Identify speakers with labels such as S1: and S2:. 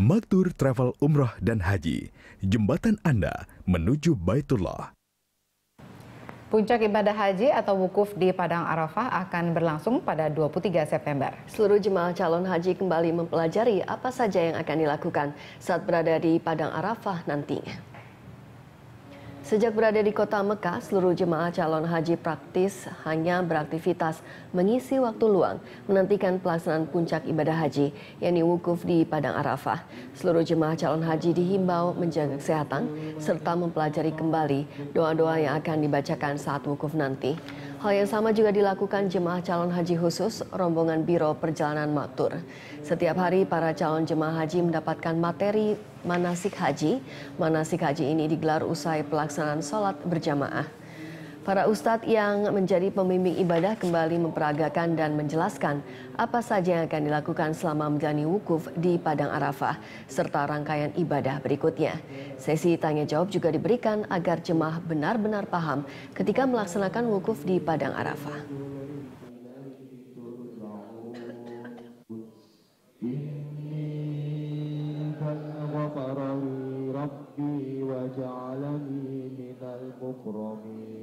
S1: Maktur Travel Umroh dan Haji, jembatan Anda menuju Baitullah.
S2: Puncak ibadah haji atau wukuf di Padang Arafah
S3: akan berlangsung pada 23 September. Seluruh jemaah calon haji kembali mempelajari apa saja yang akan dilakukan saat berada di Padang Arafah nantinya. Sejak berada di kota Mekah, seluruh jemaah calon haji praktis hanya beraktivitas mengisi waktu luang menantikan pelaksanaan puncak ibadah haji yang diwukuf di Padang Arafah. Seluruh jemaah calon haji dihimbau menjaga kesehatan serta mempelajari kembali doa-doa yang akan dibacakan saat wukuf nanti. Hal yang sama juga dilakukan jemaah calon haji khusus rombongan Biro Perjalanan Matur. Setiap hari para calon jemaah haji mendapatkan materi manasik haji. Manasik haji ini digelar usai pelaksanaan sholat berjamaah. Para ustadz yang menjadi pembimbing ibadah kembali memperagakan dan menjelaskan apa saja yang akan dilakukan selama menjalani wukuf di Padang Arafah, serta rangkaian ibadah berikutnya. Sesi tanya jawab juga diberikan agar jemaah benar-benar paham ketika melaksanakan wukuf di Padang Arafah. واجعلني من المكرمين